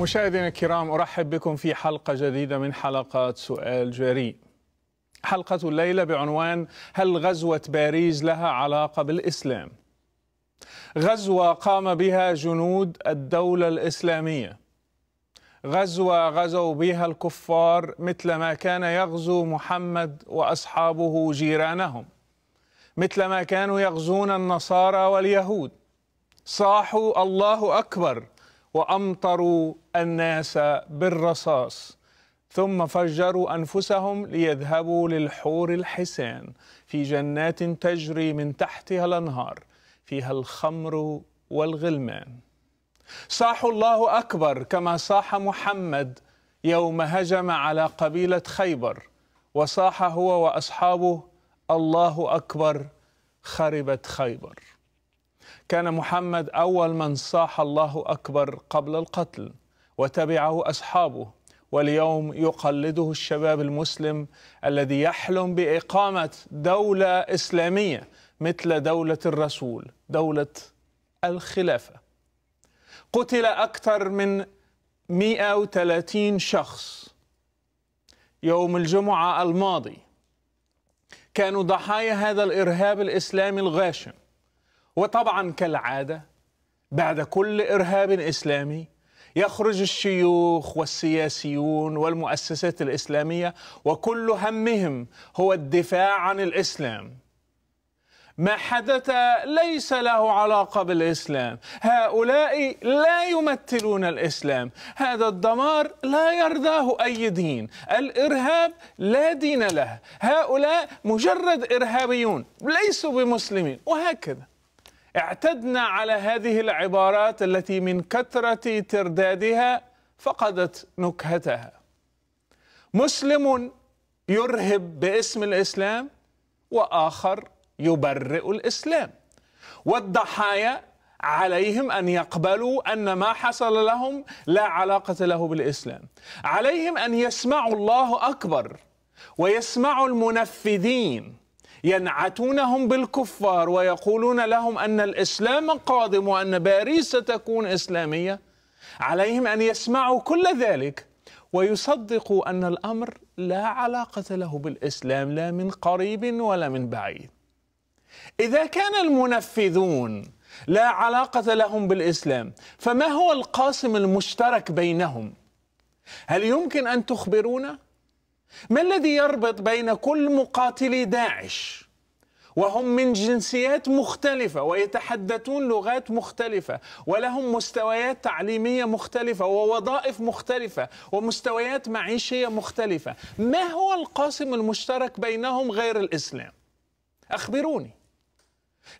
مشاهدينا الكرام ارحب بكم في حلقه جديده من حلقات سؤال جريء. حلقه الليله بعنوان هل غزوه باريس لها علاقه بالاسلام؟ غزوه قام بها جنود الدوله الاسلاميه. غزوه غزوا بها الكفار مثل ما كان يغزو محمد واصحابه جيرانهم. مثل ما كانوا يغزون النصارى واليهود. صاحوا الله اكبر وامطروا الناس بالرصاص ثم فجروا انفسهم ليذهبوا للحور الحسان في جنات تجري من تحتها الانهار فيها الخمر والغلمان صاحوا الله اكبر كما صاح محمد يوم هجم على قبيله خيبر وصاح هو واصحابه الله اكبر خربت خيبر كان محمد أول من صاح الله أكبر قبل القتل وتبعه أصحابه واليوم يقلده الشباب المسلم الذي يحلم بإقامة دولة إسلامية مثل دولة الرسول دولة الخلافة قتل أكثر من 130 شخص يوم الجمعة الماضي كانوا ضحايا هذا الإرهاب الإسلامي الغاشم وطبعا كالعادة بعد كل إرهاب إسلامي يخرج الشيوخ والسياسيون والمؤسسات الإسلامية وكل همهم هو الدفاع عن الإسلام ما حدث ليس له علاقة بالإسلام هؤلاء لا يمثلون الإسلام هذا الدمار لا يرضاه أي دين الإرهاب لا دين له هؤلاء مجرد إرهابيون ليسوا بمسلمين وهكذا اعتدنا على هذه العبارات التي من كثرة تردادها فقدت نكهتها مسلم يرهب باسم الإسلام وآخر يبرئ الإسلام والضحايا عليهم أن يقبلوا أن ما حصل لهم لا علاقة له بالإسلام عليهم أن يسمعوا الله أكبر ويسمعوا المنفذين ينعتونهم بالكفار ويقولون لهم أن الإسلام قادم وأن باريس ستكون إسلامية عليهم أن يسمعوا كل ذلك ويصدقوا أن الأمر لا علاقة له بالإسلام لا من قريب ولا من بعيد إذا كان المنفذون لا علاقة لهم بالإسلام فما هو القاسم المشترك بينهم؟ هل يمكن أن تخبرونا؟ ما الذي يربط بين كل مقاتلي داعش وهم من جنسيات مختلفة ويتحدثون لغات مختلفة ولهم مستويات تعليمية مختلفة ووظائف مختلفة ومستويات معيشية مختلفة ما هو القاسم المشترك بينهم غير الإسلام؟ أخبروني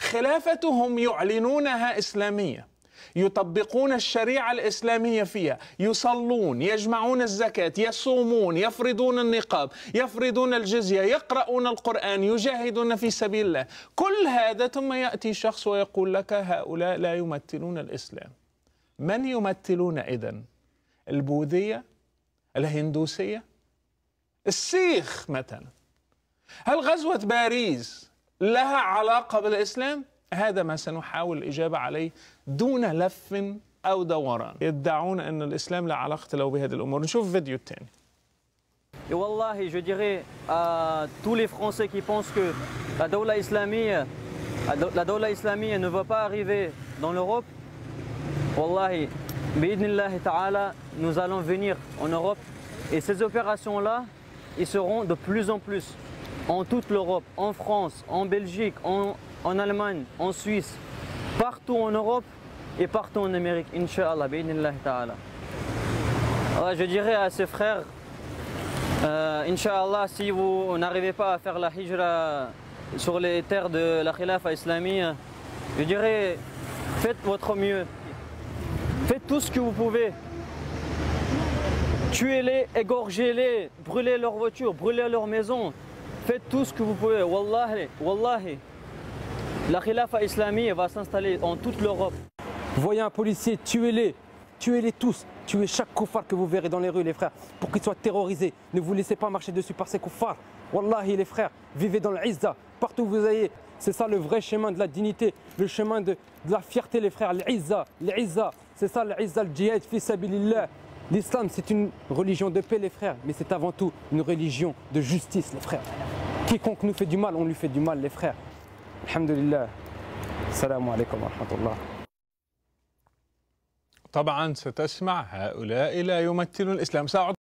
خلافتهم يعلنونها إسلامية يطبقون الشريعة الإسلامية فيها يصلون يجمعون الزكاة يصومون يفرضون النقاب يفرضون الجزية يقرؤون القرآن يجاهدون في سبيل الله كل هذا ثم يأتي شخص ويقول لك هؤلاء لا يمثلون الإسلام من يمثلون إذن البوذية الهندوسية السيخ مثلا هل غزوة باريس لها علاقة بالإسلام؟ هذا ما سنحاول الإجابة عليه دون لف أو دوران يدعون أن الإسلام لا علاقة له بهذه الأمور نشوف فيديو الثاني Et Wallahi, je dirais à tous les Français qui pensent que la Dawla islamie, la Dawla islamie ne va pas arriver dans l'Europe, Wallahi, Bidnillah Ta'ala, nous allons venir en Europe et ces opérations-là, ils seront de plus en plus en toute l'Europe, en France, en Belgique, en, en Allemagne, en Suisse, partout en Europe et partout en Amérique, Inch'Allah, ta'ala. Je dirais à ces frères, euh, Inch'Allah, si vous n'arrivez pas à faire la hijra sur les terres de la khilafa islamie, je dirais, faites votre mieux. Faites tout ce que vous pouvez. Tuez-les, égorgez-les, brûlez leurs voitures, brûlez leurs maisons. Faites tout ce que vous pouvez. Wallahi, wallahi. La Khilafa islamique va s'installer en toute l'Europe. Voyez un policier, tuez-les, tuez-les tous, tuez chaque koufar que vous verrez dans les rues, les frères, pour qu'ils soient terrorisés. Ne vous laissez pas marcher dessus par ces koufars. Wallahi, les frères, vivez dans l'izza, partout où vous allez, C'est ça le vrai chemin de la dignité, le chemin de, la fierté, les frères. L'izza, l'izza, c'est ça l'izza, le djihad, fi L'islam, c'est une religion de paix, les frères, mais c'est avant tout une religion de justice, les frères. Quiconque nous fait du mal, on lui fait du mal, les frères. الحمد لله السلام عليكم ورحمة الله طبعا ستسمع هؤلاء لا يمثلون الإسلام ساعد